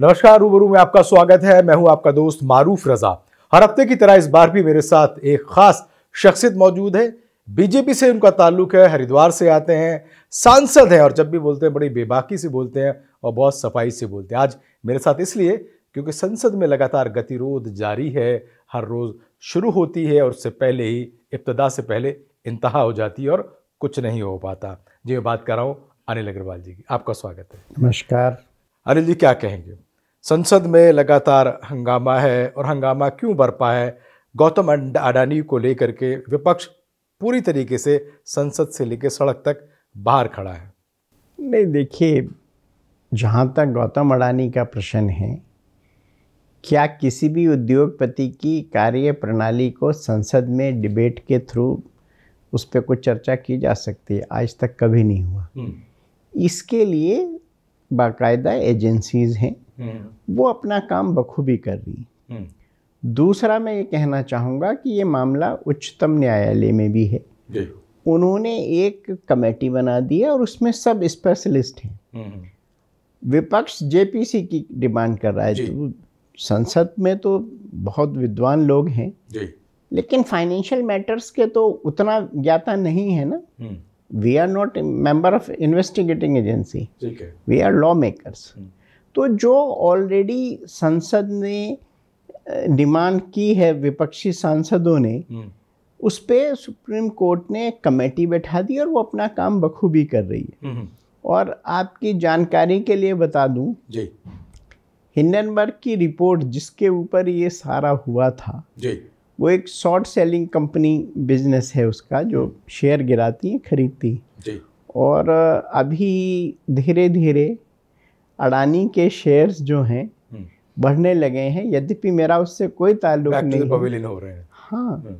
नमस्कार रूबरू में आपका स्वागत है मैं हूं आपका दोस्त मारूफ रजा हर हफ्ते की तरह इस बार भी मेरे साथ एक खास शख्सियत मौजूद है बीजेपी से उनका ताल्लुक है हरिद्वार से आते हैं सांसद हैं और जब भी बोलते हैं बड़ी बेबाकी से बोलते हैं और बहुत सफाई से बोलते हैं आज मेरे साथ इसलिए क्योंकि संसद में लगातार गतिरोध जारी है हर रोज़ शुरू होती है और उससे पहले ही इब्तदा से पहले इंतहा हो जाती है और कुछ नहीं हो पाता जी मैं बात कर रहा हूँ अनिल अग्रवाल जी की आपका स्वागत है नमस्कार अनिल जी क्या कहेंगे संसद में लगातार हंगामा है और हंगामा क्यों बरपा है गौतम अडानी को लेकर के विपक्ष पूरी तरीके से संसद से लेकर सड़क तक बाहर खड़ा है नहीं देखिए जहाँ तक गौतम अडानी का प्रश्न है क्या किसी भी उद्योगपति की कार्य प्रणाली को संसद में डिबेट के थ्रू उस पर कुछ चर्चा की जा सकती है आज तक कभी नहीं हुआ हम्म। इसके लिए बाकायदा एजेंसीज हैं वो अपना काम बखूबी कर रही है दूसरा मैं ये कहना चाहूँगा कि ये मामला उच्चतम न्यायालय में भी है उन्होंने एक कमेटी बना दी है और उसमें सब स्पेशलिस्ट हैं हम्म, हम्म। विपक्ष जेपीसी की डिमांड कर रहा है तो संसद में तो बहुत विद्वान लोग हैं लेकिन फाइनेंशियल मैटर्स के तो उतना ज्ञाता नहीं है ना we are not member of investigating agency we are law makers तो जो ऑलरेडी संसद ने डिमांड की है विपक्षी सांसदों ने हम्म। उस पर सुप्रीम कोर्ट ने कमेटी बैठा दी और वो अपना काम बखूबी कर रही है हम्म, हम्म। और आपकी जानकारी के लिए बता दूं जी हिंडनबर्ग की रिपोर्ट जिसके ऊपर ये सारा हुआ था जी वो एक शॉर्ट सेलिंग कंपनी बिजनेस है उसका जो शेयर गिराती है खरीदती जी और अभी धीरे धीरे अडानी के शेयर्स जो हैं हम्म। बढ़ने लगे हैं यद्यपि मेरा उससे कोई ताल्लुक नहीं हो रहे हैं हाँ हम्म।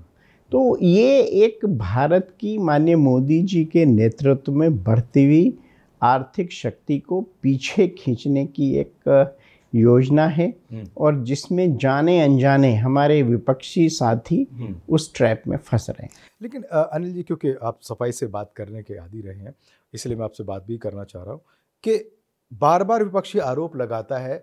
तो ये एक भारत की माननीय मोदी जी के नेतृत्व में बढ़ती हुई आर्थिक शक्ति को पीछे खींचने की एक योजना है हम्म। और जिसमें जाने अनजाने हमारे विपक्षी साथी उस ट्रैप में फंस रहे हैं लेकिन अनिल जी क्योंकि आप सफाई से बात करने के आदि रहे हैं इसलिए मैं आपसे बात भी करना चाह रहा हूँ कि बार बार विपक्षी आरोप लगाता है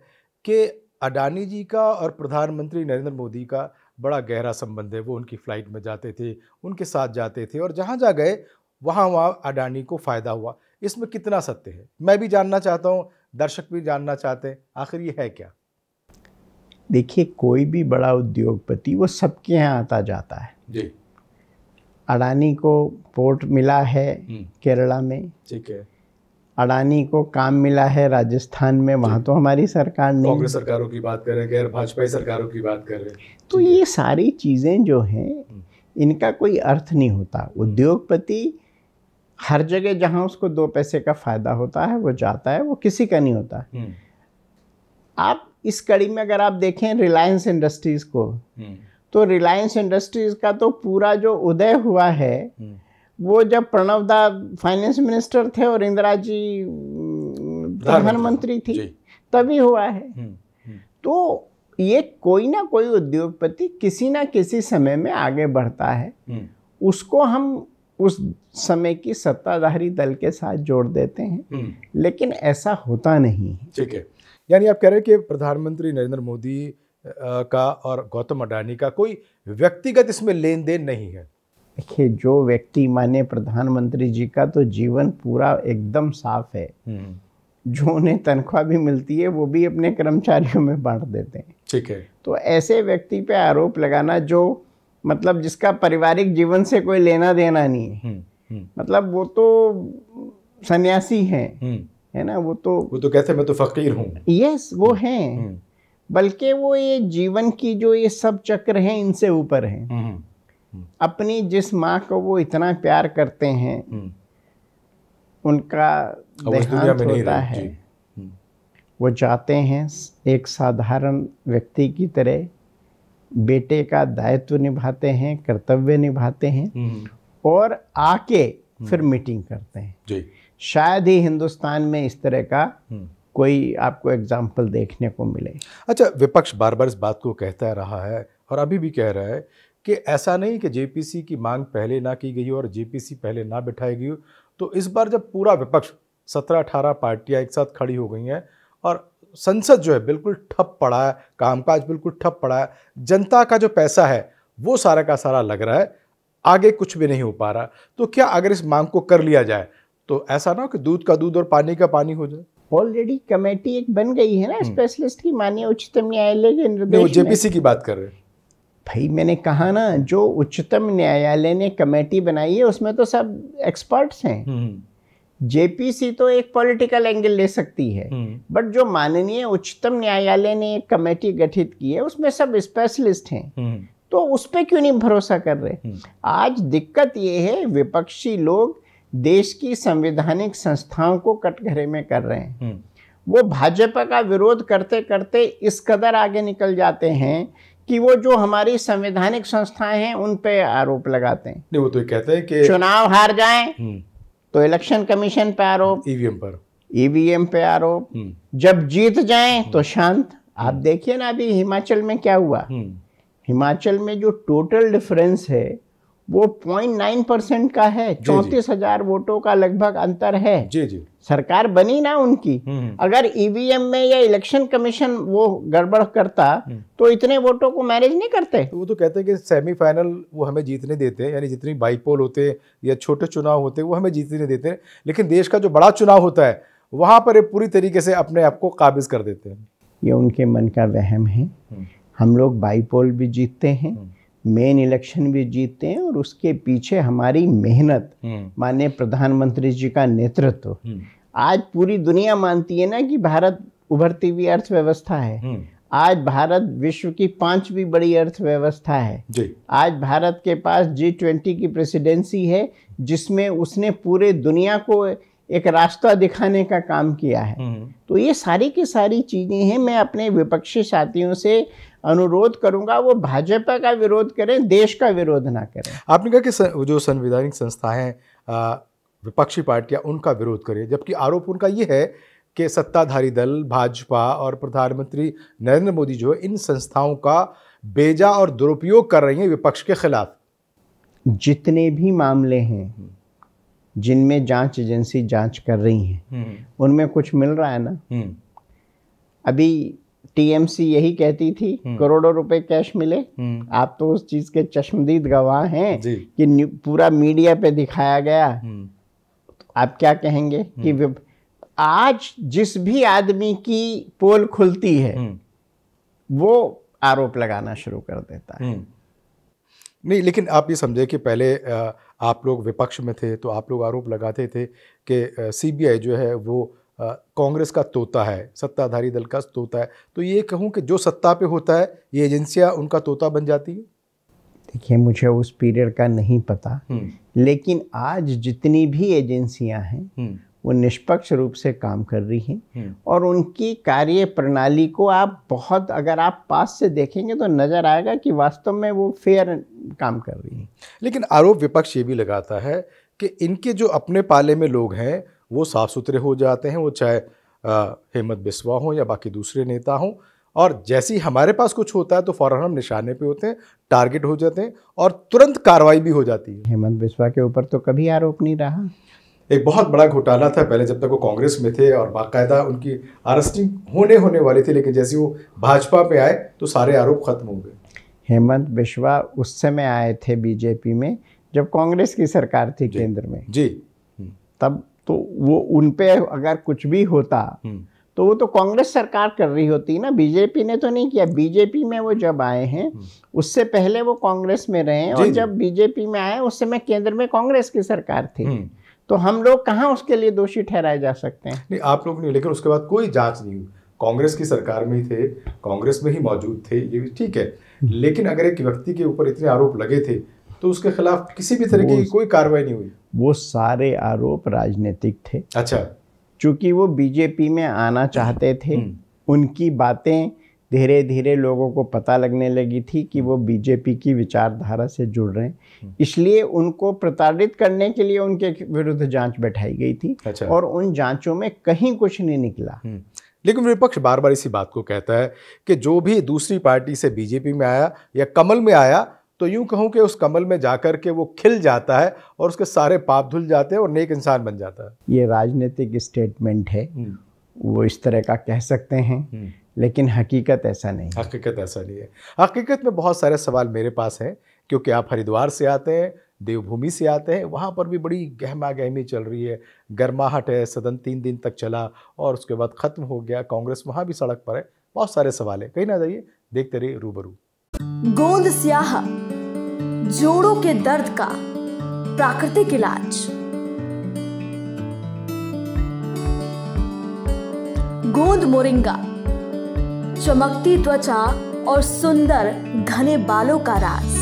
कि अडानी जी का और प्रधानमंत्री नरेंद्र मोदी का बड़ा गहरा संबंध है वो उनकी फ़्लाइट में जाते थे उनके साथ जाते थे और जहाँ जा गए वहाँ वहाँ अडानी को फ़ायदा हुआ इसमें कितना सत्य है मैं भी जानना चाहता हूँ दर्शक भी जानना चाहते हैं आखिर ये है क्या देखिए कोई भी बड़ा उद्योगपति वो सबके यहाँ आता जाता है जी अडानी को पोर्ट मिला है हम्म। केरला में ठीक है अडानी को काम मिला है राजस्थान में वहां तो हमारी सरकार नहीं कांग्रेस सरकारों की बात रहे हैं भाजपा सरकारों की बात हैं तो ये सारी चीज़ें जो हैं हम्म। इनका कोई अर्थ नहीं होता हम्म। उद्योगपति हर जगह जहां उसको दो पैसे का फ़ायदा होता है वो जाता है वो किसी का नहीं होता हम्म। आप इस कड़ी में अगर आप देखें रिलायंस इंडस्ट्रीज़ को तो रिलायंस इंडस्ट्रीज़ का तो पूरा जो उदय हुआ है वो जब प्रणवदा फाइनेंस मिनिस्टर थे और इंदिरा जी प्रधानमंत्री थी तभी हुआ है हम्म, हम्म। तो ये कोई ना कोई उद्योगपति किसी ना किसी समय में आगे बढ़ता है हम्म। उसको हम उस समय की सत्ताधारी दल के साथ जोड़ देते हैं लेकिन ऐसा होता नहीं है ठीक है यानी आप कह रहे हैं कि प्रधानमंत्री नरेंद्र मोदी का और गौतम अडानी का कोई व्यक्तिगत इसमें लेन देन नहीं है देखिए जो व्यक्ति माने प्रधानमंत्री जी का तो जीवन पूरा एकदम साफ है हम्म। जो उन्हें तनख्वाह भी मिलती है वो भी अपने कर्मचारियों में बांट देते हैं ठीक है तो ऐसे व्यक्ति पे आरोप लगाना जो मतलब जिसका पारिवारिक जीवन से कोई लेना देना नहीं है हम्म, हम्म। मतलब वो तो सन्यासी है है ना वो तो वो तो कहते मैं तो फकीर हूँ यस वो हैं बल्कि वो ये जीवन की जो ये सब चक्र हैं इनसे ऊपर हैं अपनी जिस माँ को वो इतना प्यार करते हैं हम्म। उनका देहांत होता है वो जाते हैं एक साधारण व्यक्ति की तरह बेटे का दायित्व निभाते हैं कर्तव्य निभाते हैं हम्म। और आके हम्म। फिर मीटिंग करते हैं जी। शायद ही हिंदुस्तान में इस तरह का कोई आपको एग्जाम्पल देखने को मिले अच्छा विपक्ष बार बार इस बात को कहता रहा है और अभी भी कह रहा है कि ऐसा नहीं कि जेपीसी की मांग पहले ना की गई हो और जेपीसी पहले ना बिठाई गई हो तो इस बार जब पूरा विपक्ष सत्रह अठारह पार्टियां एक साथ खड़ी हो गई हैं और संसद जो है बिल्कुल ठप पड़ा है कामकाज बिल्कुल ठप पड़ा है जनता का जो पैसा है वो सारा का सारा लग रहा है आगे कुछ भी नहीं हो पा रहा तो क्या अगर इस मांग को कर लिया जाए तो ऐसा ना हो कि दूध का दूध और पानी का पानी हो जाए ऑलरेडी कमेटी एक बन गई है ना स्पेशलिस्ट हम्म। की माननीय उच्चतम न्यायालय के निर्देश जेपीसी की बात कर रहे हैं भाई मैंने कहा ना जो उच्चतम न्यायालय ने कमेटी बनाई है उसमें तो सब एक्सपर्ट्स हैं जेपीसी हम्म। तो एक पॉलिटिकल एंगल ले सकती है बट हम्म। जो माननीय उच्चतम न्यायालय ने एक कमेटी गठित की है उसमें सब स्पेशलिस्ट हैं हम्म। तो उस पर क्यों नहीं भरोसा कर रहे आज दिक्कत ये है विपक्षी लोग देश की संवैधानिक संस्थाओं को कटघरे में कर रहे हैं वो भाजपा का विरोध करते करते इस कदर आगे निकल जाते हैं कि वो जो हमारी संवैधानिक संस्थाएं हैं उन पे आरोप लगाते हैं नहीं वो तो कहते हैं कि चुनाव हार जाए हम्म। तो इलेक्शन कमीशन पे आरोप ईवीएम पर ईवीएम पे आरोप हम्म। जब जीत जाए हम्म। तो शांत आप देखिए ना अभी हिमाचल में क्या हुआ हिमाचल में जो टोटल डिफरेंस है वो पॉइंट नाइन परसेंट का है चौंतीस हजार वोटों का लगभग अंतर है जी जी सरकार बनी ना उनकी हम्म, हम्म। अगर ईवीएम e में या इलेक्शन कमीशन वो गड़बड़ करता हम्म। तो इतने वोटों को मैनेज नहीं करते तो वो तो कहते हैं कि सेमीफाइनल वो हमें जीतने देते हैं यानी जितनी बाईपोल होते या छोटे चुनाव होते वो हमें जीतने देते हैं लेकिन देश का जो बड़ा चुनाव होता है वहाँ पर पूरी तरीके से अपने आप को काबिज कर देते हैं ये उनके मन का वहम है हम लोग बाईपोल भी जीतते हैं मेन इलेक्शन भी जीतते हैं और उसके पीछे हमारी मेहनत हम्म। माननीय प्रधानमंत्री जी का नेतृत्व हम्म। आज पूरी दुनिया मानती है ना कि भारत उभरती हुई अर्थव्यवस्था है हम्म। आज भारत विश्व की पांचवी बड़ी अर्थव्यवस्था है आज भारत के पास जी ट्वेंटी की प्रेसिडेंसी है जिसमें उसने पूरे दुनिया को एक रास्ता दिखाने का काम किया है तो ये सारी की सारी चीज़ें हैं मैं अपने विपक्षी साथियों से अनुरोध करूंगा वो भाजपा का विरोध करें देश का विरोध ना करें आपने कहा कि जो संविधानिक संस्थाएं विपक्षी पार्टियां उनका विरोध करें जबकि आरोप उनका ये है कि सत्ताधारी दल भाजपा और प्रधानमंत्री नरेंद्र मोदी जो है इन संस्थाओं का बेजा और दुरुपयोग कर रही हैं विपक्ष के खिलाफ जितने भी मामले हैं हम्म। जिनमें जांच एजेंसी जांच कर रही है हम्म। उनमें कुछ मिल रहा है ना हम्म। अभी टीएमसी यही कहती थी हम्म। करोड़ों रुपए कैश मिले हम्म। आप तो उस चीज के चश्मदीद गवाह हैं कि पूरा मीडिया पे दिखाया गया तो आप क्या कहेंगे कि आज जिस भी आदमी की पोल खुलती है वो आरोप लगाना शुरू कर देता है नहीं लेकिन आप ये समझे कि पहले आप लोग विपक्ष में थे तो आप लोग आरोप लगाते थे कि सीबीआई जो है वो कांग्रेस का तोता है सत्ताधारी दल का तोता है तो ये कहूँ कि जो सत्ता पे होता है ये एजेंसियाँ उनका तोता बन जाती है देखिए मुझे उस पीरियड का नहीं पता हम्म। लेकिन आज जितनी भी एजेंसियां हैं हम्म। वो निष्पक्ष रूप से काम कर रही हैं हम्म। और उनकी कार्य प्रणाली को आप बहुत अगर आप पास से देखेंगे तो नज़र आएगा कि वास्तव में वो फेयर काम कर रही हैं लेकिन आरोप विपक्ष ये भी लगाता है कि इनके जो अपने पाले में लोग हैं वो साफ़ सुथरे हो जाते हैं वो चाहे हेमंत बिस्वा हों या बाकी दूसरे नेता हों और जैसे ही हमारे पास कुछ होता है तो फ़ौरन हम निशाने पे होते हैं टारगेट हो जाते हैं और तुरंत कार्रवाई भी हो जाती है हेमंत बिस्वा के ऊपर तो कभी आरोप नहीं रहा एक बहुत बड़ा घोटाला था पहले जब तक वो कांग्रेस में थे और बाकायदा उनकी अरेस्टिंग होने होने वाली थी लेकिन जैसे वो भाजपा पे आए तो सारे आरोप खत्म हो गए हेमंत बिश्वा उस समय आए थे बीजेपी में जब कांग्रेस की सरकार थी केंद्र में जी तब तो वो उन पे अगर कुछ भी होता हम्म। तो वो तो कांग्रेस सरकार कर रही होती ना बीजेपी ने तो नहीं किया बीजेपी में वो जब आए हैं हम्म। उससे पहले वो कांग्रेस में रहे और जब बीजेपी में आए उस समय केंद्र में कांग्रेस की सरकार थी हम्म। तो हम लोग कहाँ उसके लिए दोषी ठहराए जा सकते हैं नहीं आप लोग नहीं लेकिन उसके बाद कोई जांच नहीं हुई कांग्रेस की सरकार में ही थे कांग्रेस में ही मौजूद थे ये भी ठीक है लेकिन अगर एक व्यक्ति के ऊपर इतने आरोप लगे थे तो उसके खिलाफ किसी भी तरह की कोई कार्रवाई नहीं हुई वो सारे आरोप राजनीतिक थे अच्छा चूंकि वो बीजेपी में आना चाहते थे हम्म। उनकी बातें धीरे धीरे लोगों को पता लगने लगी थी कि वो बीजेपी की विचारधारा से जुड़ रहे हैं हम्म। इसलिए उनको प्रताड़ित करने के लिए उनके विरुद्ध जांच बैठाई गई थी अच्छा। और उन जांचों में कहीं कुछ नहीं निकला हम्म। लेकिन विपक्ष बार बार इसी बात को कहता है कि जो भी दूसरी पार्टी से बीजेपी में आया या कमल में आया तो यूं कहूँ कि उस कमल में जाकर के वो खिल जाता है और उसके सारे पाप धुल जाते हैं और नेक इंसान बन जाता है ये राजनीतिक स्टेटमेंट है हम्म। वो इस तरह का कह सकते हैं हम्म। लेकिन हकीकत ऐसा नहीं हकीकत ऐसा नहीं है हकीकत में बहुत सारे सवाल मेरे पास हैं क्योंकि आप हरिद्वार से आते हैं देवभूमि से आते हैं वहाँ पर भी बड़ी गहमा गहमी चल रही है गर्माहट है सदन तीन दिन तक चला और उसके बाद ख़त्म हो गया कांग्रेस वहाँ भी सड़क पर है बहुत सारे सवाल है कहीं ना जाइए देखते रहिए रूबरू गोंद स्याहा जोड़ों के दर्द का प्राकृतिक इलाज गोंद मोरिंगा चमकती त्वचा और सुंदर घने बालों का राज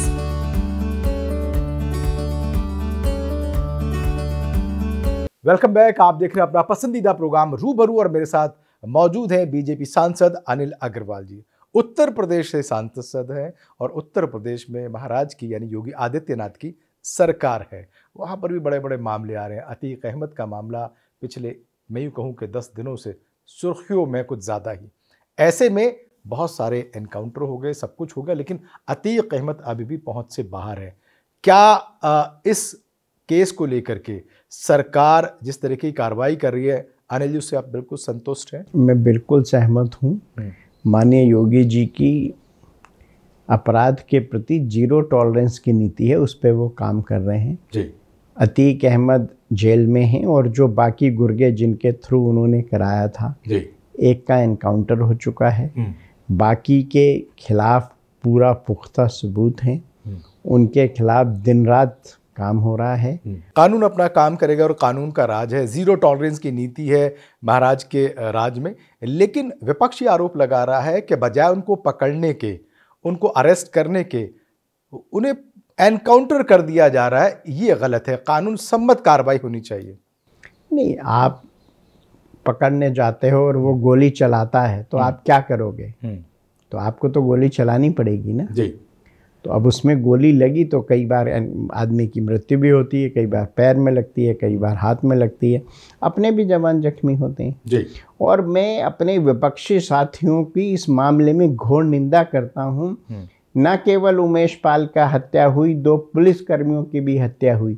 वेलकम बैक आप देख रहे हैं अपना पसंदीदा प्रोग्राम रूबरू और मेरे साथ मौजूद हैं बीजेपी सांसद अनिल अग्रवाल जी उत्तर प्रदेश से सांसद हैं और उत्तर प्रदेश में महाराज की यानी योगी आदित्यनाथ की सरकार है वहाँ पर भी बड़े बड़े मामले आ रहे हैं अतीक अहमद का मामला पिछले मैं यूँ कहूँ कि दस दिनों से सुर्खियों में कुछ ज़्यादा ही ऐसे में बहुत सारे एनकाउंटर हो गए सब कुछ हो गया लेकिन अतीक अहमद अभी भी पहुँच से बाहर है क्या इस केस को लेकर के सरकार जिस तरह की कार्रवाई कर रही है अनिल जी उससे आप बिल्कुल संतुष्ट हैं मैं बिल्कुल सहमत हूँ हम्म। माननीय योगी जी की अपराध के प्रति जीरो टॉलरेंस की नीति है उस पर वो काम कर रहे हैं जी अतीक अहमद जेल में हैं और जो बाकी गुर्गे जिनके थ्रू उन्होंने कराया था जी एक का एनकाउंटर हो चुका है हम्म। बाकी के खिलाफ पूरा पुख्ता सबूत हैं हम्म। उनके खिलाफ दिन रात काम हो रहा है हम्म। कानून अपना काम करेगा और कानून का राज है ज़ीरो टॉलरेंस की नीति है महाराज के राज में लेकिन विपक्ष आरोप लगा रहा है कि बजाय उनको पकड़ने के उनको अरेस्ट करने के उन्हें एनकाउंटर कर दिया जा रहा है ये गलत है कानून सम्मत कार्रवाई होनी चाहिए नहीं आप पकड़ने जाते हो और वो गोली चलाता है तो हम्म। आप क्या करोगे हम्म। तो आपको तो गोली चलानी पड़ेगी ना जी तो अब उसमें गोली लगी तो कई बार आदमी की मृत्यु भी होती है कई बार पैर में लगती है कई बार हाथ में लगती है अपने भी जवान जख्मी होते हैं जी और मैं अपने विपक्षी साथियों की इस मामले में घोर निंदा करता हूँ हम्म। न केवल उमेश पाल का हत्या हुई दो पुलिसकर्मियों की भी हत्या हुई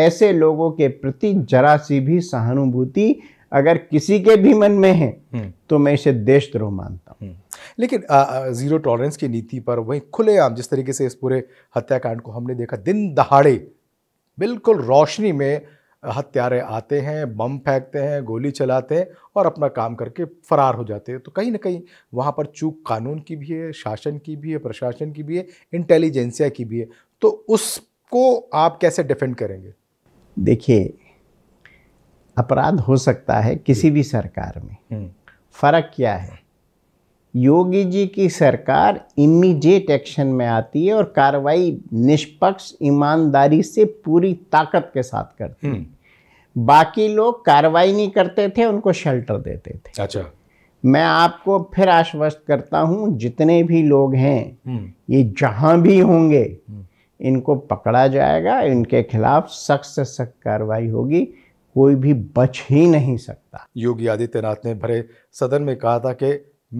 ऐसे लोगों के प्रति जरा सी भी सहानुभूति अगर किसी के भी मन में है हम्म। तो मैं इसे देशद्रोह मानता हूँ हम्म। लेकिन ज़ीरो टॉलरेंस की नीति पर वहीं खुलेआम जिस तरीके से इस पूरे हत्याकांड को हमने देखा दिन दहाड़े बिल्कुल रोशनी में हत्यारे आते हैं बम फेंकते हैं गोली चलाते हैं और अपना काम करके फरार हो जाते हैं तो कहीं ना कहीं वहाँ पर चूक कानून की भी है शासन की भी है प्रशासन की भी है इंटेलिजेंसिया की भी है तो उसको आप कैसे डिफेंड करेंगे देखिए अपराध हो सकता है किसी भी सरकार में हम्म। फ़र्क क्या है योगी जी की सरकार इमीडिएट एक्शन में आती है और कार्रवाई निष्पक्ष ईमानदारी से पूरी ताकत के साथ करती है हम्म। बाकी लोग कार्रवाई नहीं करते थे उनको शेल्टर देते थे अच्छा मैं आपको फिर आश्वस्त करता हूं जितने भी लोग हैं हम्म। ये जहां भी होंगे इनको पकड़ा जाएगा इनके खिलाफ सख्त से सख्त कार्रवाई होगी कोई भी बच ही नहीं सकता योगी आदित्यनाथ ने भरे सदन में कहा था कि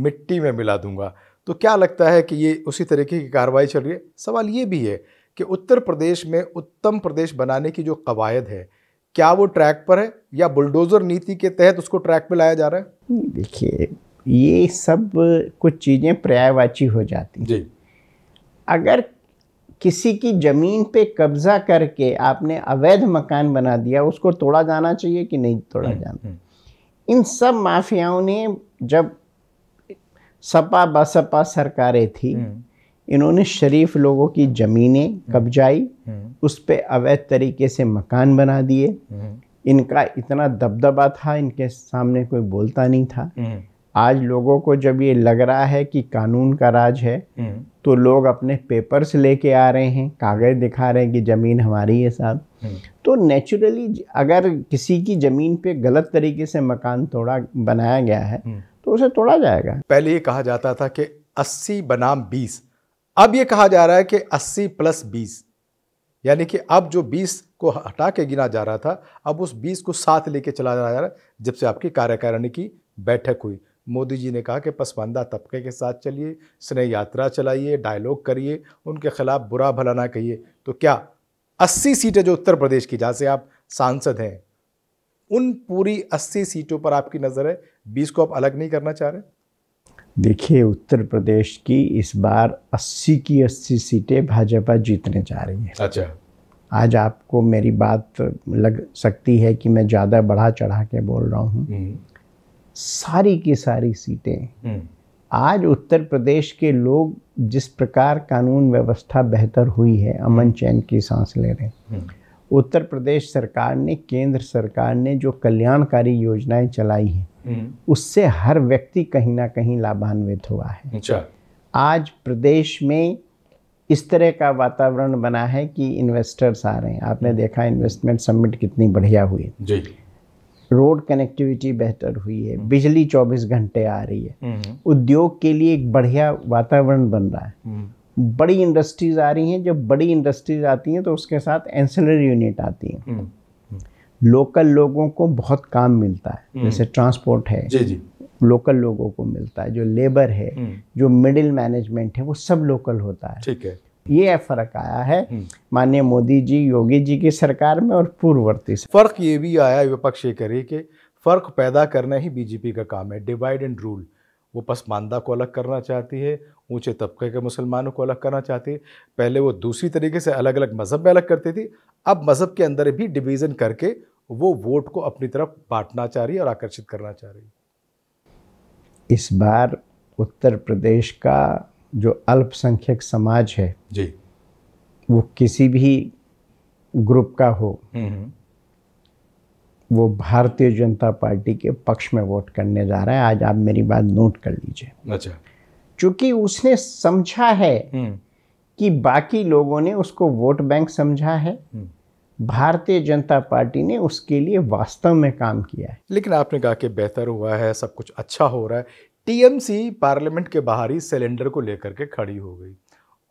मिट्टी में मिला दूंगा तो क्या लगता है कि ये उसी तरीके की कार्रवाई चल रही है सवाल ये भी है कि उत्तर प्रदेश में उत्तम प्रदेश बनाने की जो कवायद है क्या वो ट्रैक पर है या बुलडोज़र नीति के तहत उसको ट्रैक पर लाया जा रहा है देखिए ये सब कुछ चीज़ें पर्यायवाची हो जाती हैं जी अगर किसी की ज़मीन पे कब्ज़ा करके आपने अवैध मकान बना दिया उसको तोड़ा जाना चाहिए कि नहीं तोड़ा हम्म, जाना हम्म। इन सब माफियाओं ने जब सपा बसपा सरकारें थी हम्म। इन्होंने शरीफ लोगों की ज़मीनें कब्जाई उस पर अवैध तरीके से मकान बना दिए इनका इतना दबदबा था इनके सामने कोई बोलता नहीं था आज लोगों को जब ये लग रहा है कि कानून का राज है तो लोग अपने पेपर्स लेके आ रहे हैं कागज़ दिखा रहे हैं कि ज़मीन हमारी है साहब हम्म। तो नेचुरली अगर किसी की ज़मीन पे गलत तरीके से मकान थोड़ा बनाया गया है हम्म। तो उसे तोड़ा जाएगा पहले ये कहा जाता था कि 80 बनाम 20 अब ये कहा जा रहा है कि 80 प्लस 20 यानी कि अब जो 20 को हटा के गिना जा रहा था अब उस 20 को साथ लेके चला जा रहा है जब से आपकी कार्यकारिणी की बैठक हुई मोदी जी ने कहा कि पसमानदा तबके के साथ चलिए स्नेह यात्रा चलाइए डायलॉग करिए उनके खिलाफ बुरा भला ना कहिए तो क्या 80 सीटें जो उत्तर प्रदेश की जहाँ से आप सांसद हैं उन पूरी 80 सीटों पर आपकी नज़र है बीस को आप अलग नहीं करना चाह रहे देखिए उत्तर प्रदेश की इस बार 80 की 80 सीटें भाजपा जीतने जा रही है अच्छा आज आपको मेरी बात लग सकती है कि मैं ज़्यादा बढ़ा चढ़ा के बोल रहा हूँ हम्म। सारी की सारी सीटें हम्म। आज उत्तर प्रदेश के लोग जिस प्रकार कानून व्यवस्था बेहतर हुई है अमन हम्म। चैन की सांस ले रहे हैं हम्म। उत्तर प्रदेश सरकार ने केंद्र सरकार ने जो कल्याणकारी योजनाएं चलाई हैं उससे हर व्यक्ति कहीं ना कहीं लाभान्वित हुआ है अच्छा। आज प्रदेश में इस तरह का वातावरण बना है कि इन्वेस्टर्स आ रहे हैं आपने देखा इन्वेस्टमेंट समिट कितनी बढ़िया हुई जी रोड कनेक्टिविटी बेहतर हुई है हम्म। बिजली 24 घंटे आ रही है हम्म। उद्योग के लिए एक बढ़िया वातावरण बन रहा है हम्म। बड़ी इंडस्ट्रीज आ रही हैं जब बड़ी इंडस्ट्रीज आती हैं तो उसके साथ एंसिलरी यूनिट आती हैं लोकल लोगों को बहुत काम मिलता है जैसे ट्रांसपोर्ट है जी जी लोकल लोगों को मिलता है जो लेबर है जो मिडिल मैनेजमेंट है वो सब लोकल होता है ठीक है ये फर्क आया है हम्म। माननीय मोदी जी योगी जी की सरकार में और पूर्ववर्ती फर्क ये भी आया विपक्ष ये करे कि फर्क पैदा करना ही बीजेपी का काम है डिवाइड एंड रूल वो पसमानदा को अलग करना चाहती है ऊंचे तबके के मुसलमानों को अलग करना चाहती है पहले वो दूसरी तरीके से अलग अलग मज़हब में अलग करती थी अब मज़हब के अंदर भी डिवीज़न करके वो वोट को अपनी तरफ बांटना चाह रही है और आकर्षित करना चाह रही है इस बार उत्तर प्रदेश का जो अल्पसंख्यक समाज है जी वो किसी भी ग्रुप का हो हम्म, हम्म। वो भारतीय जनता पार्टी के पक्ष में वोट करने जा रहा है आज आप मेरी बात नोट कर लीजिए अच्छा चूंकि उसने समझा है हम्म। कि बाकी लोगों ने उसको वोट बैंक समझा है भारतीय जनता पार्टी ने उसके लिए वास्तव में काम किया है लेकिन आपने कहा कि बेहतर हुआ है सब कुछ अच्छा हो रहा है टीएमसी पार्लियामेंट के बाहर ही सिलेंडर को लेकर के खड़ी हो गई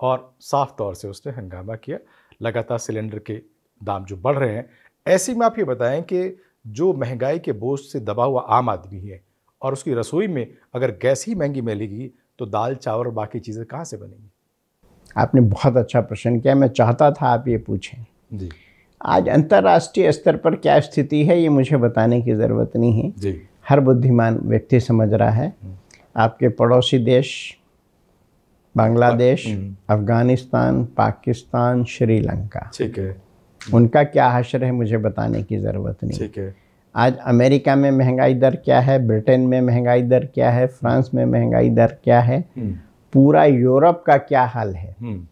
और साफ तौर से उसने हंगामा किया लगातार सिलेंडर के दाम जो बढ़ रहे हैं ऐसे में आप ये बताएं कि जो महंगाई के बोझ से दबा हुआ आम आदमी है और उसकी रसोई में अगर गैस ही महंगी मिलेगी तो दाल चावल और बाकी चीज़ें कहाँ से बनेंगी आपने बहुत अच्छा प्रश्न किया मैं चाहता था आप ये पूछें जी आज अंतर्राष्ट्रीय स्तर पर क्या स्थिति है ये मुझे बताने की ज़रूरत नहीं है जी हर बुद्धिमान व्यक्ति समझ रहा है हम्म। आपके पड़ोसी देश बांग्लादेश हम्म। अफगानिस्तान पाकिस्तान श्रीलंका ठीक है उनका क्या हशर है मुझे बताने की ज़रूरत नहीं ठीक है आज अमेरिका में महंगाई दर क्या है ब्रिटेन में महंगाई दर क्या है फ्रांस में महंगाई दर क्या है हम्म। पूरा यूरोप का क्या हाल है हम्म।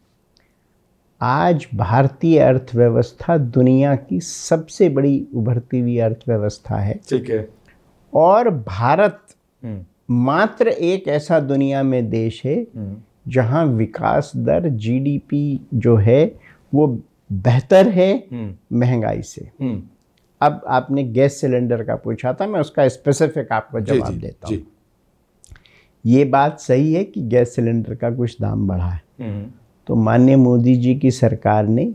आज भारतीय अर्थव्यवस्था दुनिया की सबसे बड़ी उभरती हुई अर्थव्यवस्था है ठीक है और भारत मात्र एक ऐसा दुनिया में देश है हम्म। जहां विकास दर जीडीपी जो है वो बेहतर है हम्म। महंगाई से हम्म। अब आपने गैस सिलेंडर का पूछा था मैं उसका स्पेसिफिक आपको जवाब देता हूँ ये बात सही है कि गैस सिलेंडर का कुछ दाम बढ़ा है तो माननीय मोदी जी की सरकार ने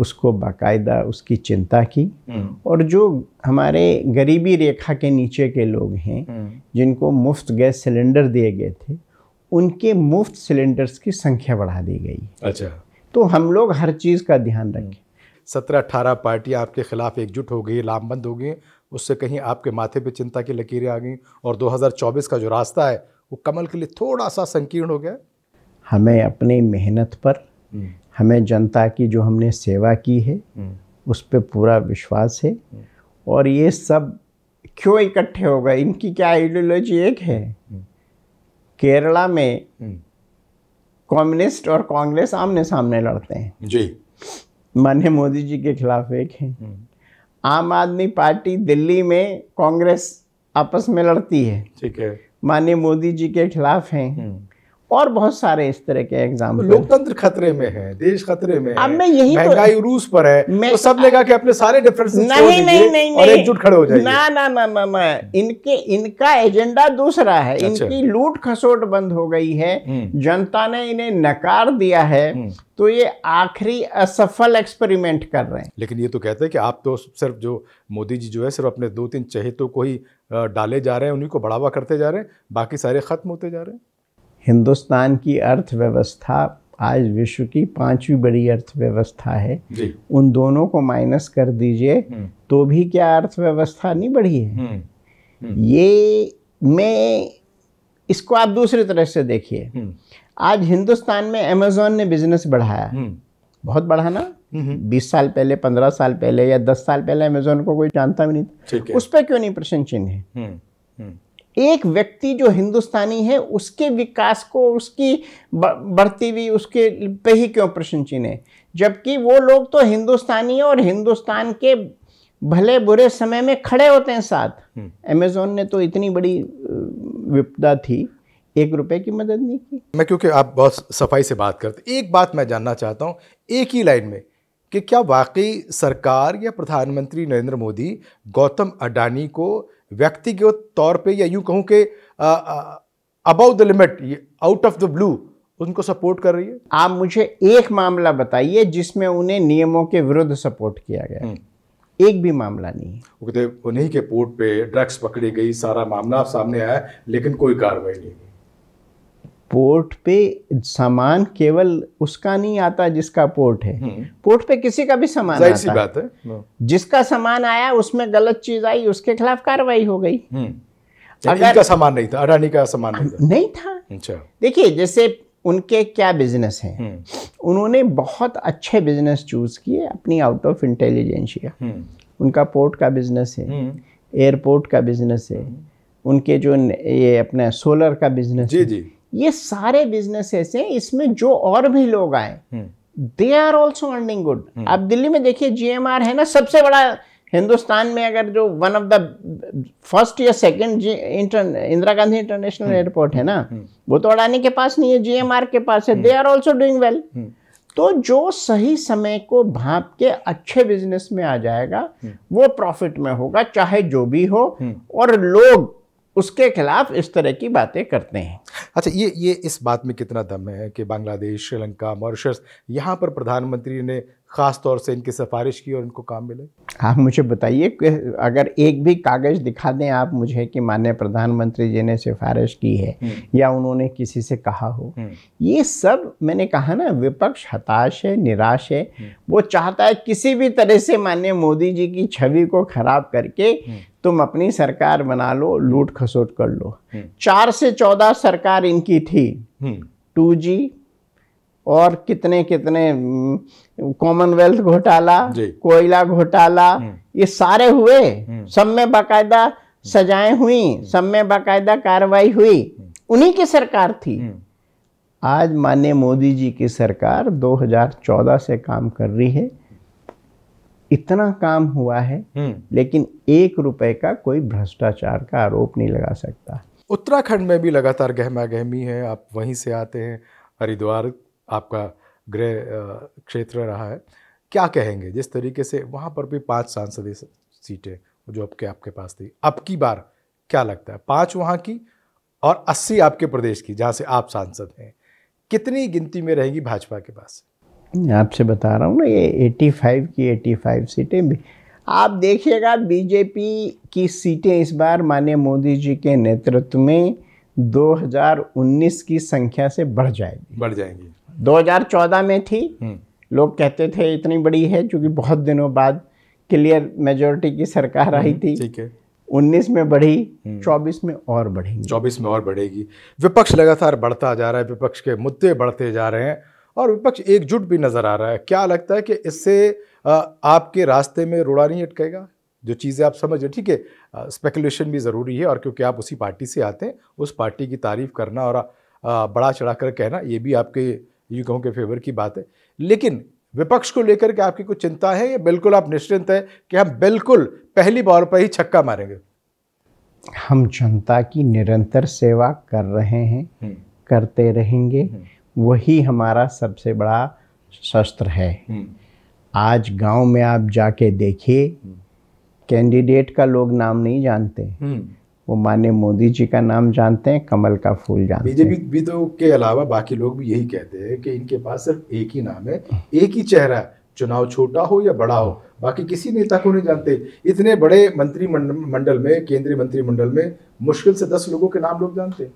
उसको बाकायदा उसकी चिंता की हम्म। और जो हमारे गरीबी रेखा के नीचे के लोग हैं हम्म। जिनको मुफ्त गैस सिलेंडर दिए गए थे उनके मुफ्त सिलेंडर्स की संख्या बढ़ा दी गई अच्छा तो हम लोग हर चीज़ का ध्यान हम्म। रखें सत्रह अट्ठारह पार्टियाँ आपके खिलाफ एकजुट हो गई लामबंद हो गई उससे कहीं आपके माथे पे चिंता की लकीरें आ गई और 2024 का जो रास्ता है वो कमल के लिए थोड़ा सा संकीर्ण हो गया हमें अपनी मेहनत पर हमें जनता की जो हमने सेवा की है हम्म। उस पर पूरा विश्वास है हम्म। और ये सब क्यों इकट्ठे हो गए इनकी क्या आइडियोलॉजी एक है हम्म। केरला में कम्युनिस्ट और कांग्रेस आमने सामने लड़ते हैं जी मान्य मोदी जी के खिलाफ एक है आम आदमी पार्टी दिल्ली में कांग्रेस आपस में लड़ती है ठीक है माननीय मोदी जी के खिलाफ हैं और बहुत सारे इस तरह के एग्जाम तो लोकतंत्र खतरे में है देश खतरे में अब मैं यही तो- महंगाई तो, रूस पर है मैं, तो सब ने कहा कि अपने सारे डिफरेंस नहीं नहीं नहीं, नहीं और एकजुट खड़े हो जाइए ना ना ना ना ना इनके इनका एजेंडा दूसरा है अच्छा। इनकी लूट खसोट बंद हो गई है हम्म। जनता ने इन्हें नकार दिया है हम्म। तो ये आखिरी असफल एक्सपेरिमेंट कर रहे हैं लेकिन ये तो कहते हैं कि आप तो सिर्फ जो मोदी जी जो है सिर्फ अपने दो तीन चहेतों को ही डाले जा रहे हैं उन्हीं को बढ़ावा करते जा रहे हैं बाकी सारे खत्म होते जा रहे हैं हिंदुस्तान की अर्थव्यवस्था आज विश्व की पांचवी बड़ी अर्थव्यवस्था है उन दोनों को माइनस कर दीजिए हम्म। तो भी क्या अर्थव्यवस्था नहीं बढ़ी है हम्म। हम्म। ये मैं इसको आप दूसरी तरह से देखिए आज हिंदुस्तान में अमेजोन ने बिजनेस बढ़ाया बहुत बढ़ा ना बीस साल पहले पंद्रह साल पहले या दस साल पहले अमेजोन को कोई जानता भी नहीं था उस पर क्यों नहीं प्रश्न चिन्ह है एक व्यक्ति जो हिंदुस्तानी है उसके विकास को उसकी बढ़ती हुई उसके पे ही क्यों प्रश्न चिन्ह है जबकि वो लोग तो हिंदुस्तानी और हिंदुस्तान के भले बुरे समय में खड़े होते हैं साथ अमेजोन हम्म। ने तो इतनी बड़ी विपदा थी एक रुपए की मदद नहीं की मैं क्योंकि आप बहुत सफाई से बात करते एक बात मैं जानना चाहता हूँ एक ही लाइन में कि क्या वाकई सरकार या प्रधानमंत्री नरेंद्र मोदी गौतम अडानी को व्यक्तिगत तौर पे या यूं कहूं कि above the limit out of the blue उनको सपोर्ट कर रही है आप मुझे एक मामला बताइए जिसमें उन्हें नियमों के विरुद्ध सपोर्ट किया गया हम्म। एक भी मामला नहीं है वो कहते उन्हीं के पोर्ट पे ड्रग्स पकड़ी गई सारा मामला सामने आया लेकिन कोई कार्रवाई नहीं पोर्ट पे सामान केवल उसका नहीं आता जिसका पोर्ट है हम्म। पोर्ट पे किसी का भी सामान आता सी बात है हाँ। जिसका सामान आया उसमें गलत चीज आई उसके खिलाफ कार्रवाई हो गई हम्म। अगर का सामान नहीं था अडानी का सामान नहीं था नहीं था अच्छा देखिए जैसे उनके क्या बिजनेस है हम्म। उन्होंने बहुत अच्छे बिजनेस चूज किए अपनी आउट ऑफ इंटेलिजेंसिया उनका पोर्ट का बिजनेस है एयरपोर्ट का बिजनेस है उनके जो ये अपना सोलर का बिजनेस जी जी ये सारे बिजनेसेस हैं इसमें जो और भी लोग आए they are also earning good आप दिल्ली में देखिए जीएमआर है ना सबसे बड़ा हिंदुस्तान में अगर जो वन ऑफ द फर्स्ट या second Indira Gandhi international airport hmm. है ना हम्म। वो तो अडानी के पास नहीं है जीएमआर के पास है they are also doing well तो जो सही समय को भाप के अच्छे बिजनेस में आ जाएगा हम्म। वो प्रॉफिट में होगा चाहे जो भी हो और लोग उसके खिलाफ इस तरह की बातें करते हैं अच्छा ये ये इस बात में कितना दम है कि बांग्लादेश श्रीलंका मॉरिशस यहाँ पर प्रधानमंत्री ने ख़ास तौर से इनकी सिफारिश की और इनको काम मिले आप मुझे बताइए अगर एक भी कागज़ दिखा दें आप मुझे कि माननीय प्रधानमंत्री जी ने सिफारिश की है हम्म। या उन्होंने किसी से कहा हो हम्म। ये सब मैंने कहा ना विपक्ष हताश है निराश है हम्म। वो चाहता है किसी भी तरह से माननीय मोदी जी की छवि को खराब करके तुम अपनी सरकार बना लो हम्म। लूट खसोट कर लो हम्म। चार से चौदह सरकार इनकी थी हम्म। टू जी और कितने कितने कॉमनवेल्थ घोटाला कोयला घोटाला ये सारे हुए सब में बाकायदा सजाएं हुई सब में बाकायदा कार्रवाई हुई उन्हीं की सरकार थी आज माननीय मोदी जी की सरकार 2014 से काम कर रही है इतना काम हुआ है हम्म। लेकिन एक रुपए का कोई भ्रष्टाचार का आरोप नहीं लगा सकता उत्तराखंड में भी लगातार गहमा गहमी है आप वहीं से आते हैं हरिद्वार आपका गृह क्षेत्र रहा है क्या कहेंगे जिस तरीके से वहाँ पर भी पांच सांसदीय सीटें जो आपके आपके पास थी अब की बार क्या लगता है पांच वहाँ की और अस्सी आपके प्रदेश की जहाँ से आप सांसद हैं कितनी गिनती में रहेगी भाजपा के पास आपसे बता रहा हूँ ना ये 85 की 85 सीटें भी आप देखिएगा बीजेपी की सीटें इस बार माननीय मोदी जी के नेतृत्व में 2019 की संख्या से बढ़ जाएगी बढ़ जाएगी 2014 में थी हम्म। लोग कहते थे इतनी बड़ी है क्योंकि बहुत दिनों बाद क्लियर मेजोरिटी की सरकार आई हम्म, थी ठीक है उन्नीस में बढ़ी हम्म। चौबीस में और बढ़ेगी चौबीस में और बढ़ेगी विपक्ष लगातार बढ़ता जा रहा है विपक्ष के मुद्दे बढ़ते जा रहे हैं और विपक्ष एकजुट भी नज़र आ रहा है क्या लगता है कि इससे आपके रास्ते में रोड़ा नहीं अटकेगा जो चीज़ें आप समझ ठीक है स्पेकुलेशन भी ज़रूरी है और क्योंकि आप उसी पार्टी से आते हैं उस पार्टी की तारीफ़ करना और बड़ा चढ़ा कर कहना ये भी आपके यू कहूँ के फेवर की बात है लेकिन विपक्ष को लेकर के आपकी कुछ चिंता है या बिल्कुल आप निश्चिंत है कि हम बिल्कुल पहली बॉल पर ही छक्का मारेंगे हम जनता की निरंतर सेवा कर रहे हैं हम्म। करते रहेंगे हम्म। वही हमारा सबसे बड़ा शस्त्र है हम्म। आज गांव में आप जाके देखिए हम्म। कैंडिडेट का लोग नाम नहीं जानते हम्म। वो माने मोदी जी का नाम जानते हैं कमल का फूल जानते बीजेपी भी तो के अलावा बाकी लोग भी यही कहते हैं कि इनके पास सिर्फ एक ही नाम है एक ही चेहरा चुनाव छोटा हो या बड़ा हो बाकी किसी नेता को नहीं जानते इतने बड़े मंत्रिमंडल में केंद्रीय मंत्रिमंडल में मुश्किल से दस लोगों के नाम लोग जानते हैं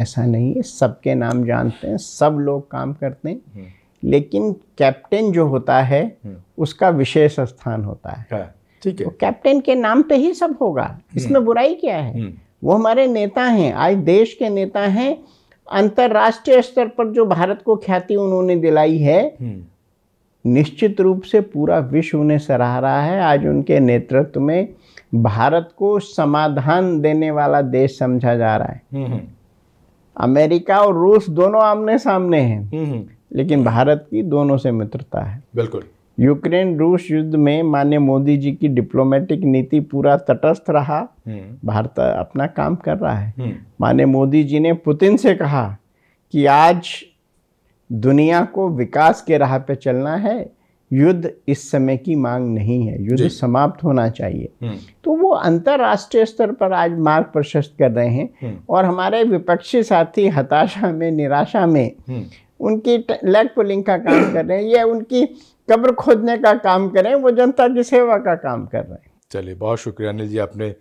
ऐसा नहीं है सबके नाम जानते हैं सब लोग काम करते हैं हम्म। लेकिन कैप्टन जो होता है हम्म। उसका विशेष स्थान होता है हाँ, ठीक है तो कैप्टन के नाम पे ही सब होगा हम्म। इसमें बुराई क्या है वो हमारे नेता हैं आज देश के नेता हैं अंतर्राष्ट्रीय स्तर पर जो भारत को ख्याति उन्होंने दिलाई है निश्चित रूप से पूरा विश्व उन्हें सराह रहा है आज उनके नेतृत्व में भारत को समाधान देने वाला देश समझा जा रहा है अमेरिका और रूस दोनों आमने सामने हैं हम्म, हम्म। लेकिन भारत की दोनों से मित्रता है बिल्कुल यूक्रेन रूस युद्ध में मान्य मोदी जी की डिप्लोमेटिक नीति पूरा तटस्थ रहा हम्म। भारत अपना काम कर रहा है माननीय मोदी जी ने पुतिन से कहा कि आज दुनिया को विकास के राह पे चलना है युद्ध इस समय की मांग नहीं है युद्ध समाप्त होना चाहिए हम्म। तो वो अंतर्राष्ट्रीय स्तर पर आज मार्ग प्रशस्त कर रहे हैं हम्म। और हमारे विपक्षी साथी हताशा में निराशा में हम्म। उनकी लेग पुलिंग का काम कर रहे हैं या उनकी कब्र खोदने का काम कर रहे हैं वो जनता की सेवा का काम कर रहे हैं चलिए बहुत शुक्रिया अनिल जी आपने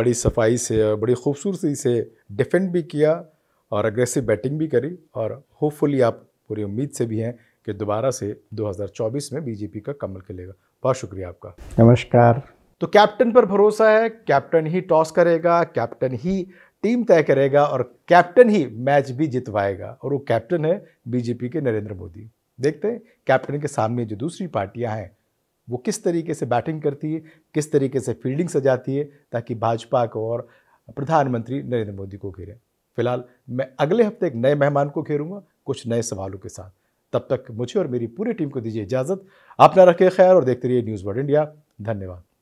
बड़ी सफाई से और बड़ी खूबसूरती से डिफेंड भी किया और अग्रेसिव बैटिंग भी करी और होपफुली आप पूरी उम्मीद से भी हैं कि दोबारा से 2024 में बीजेपी का कमल खिलेगा बहुत शुक्रिया आपका नमस्कार तो कैप्टन पर भरोसा है कैप्टन ही टॉस करेगा कैप्टन ही टीम तय करेगा और कैप्टन ही मैच भी जितवाएगा और वो कैप्टन है बीजेपी के नरेंद्र मोदी देखते हैं कैप्टन के सामने जो दूसरी पार्टियां हैं वो किस तरीके से बैटिंग करती है किस तरीके से फील्डिंग सजाती है ताकि भाजपा को और प्रधानमंत्री नरेंद्र मोदी को घेरें फिलहाल मैं अगले हफ्ते एक नए मेहमान को घेरूंगा कुछ नए सवालों के साथ तब तक मुझे और मेरी पूरी टीम को दीजिए इजाज़त अपना रखे ख्याल और देखते रहिए न्यूज़ वर्ल्ड इंडिया धन्यवाद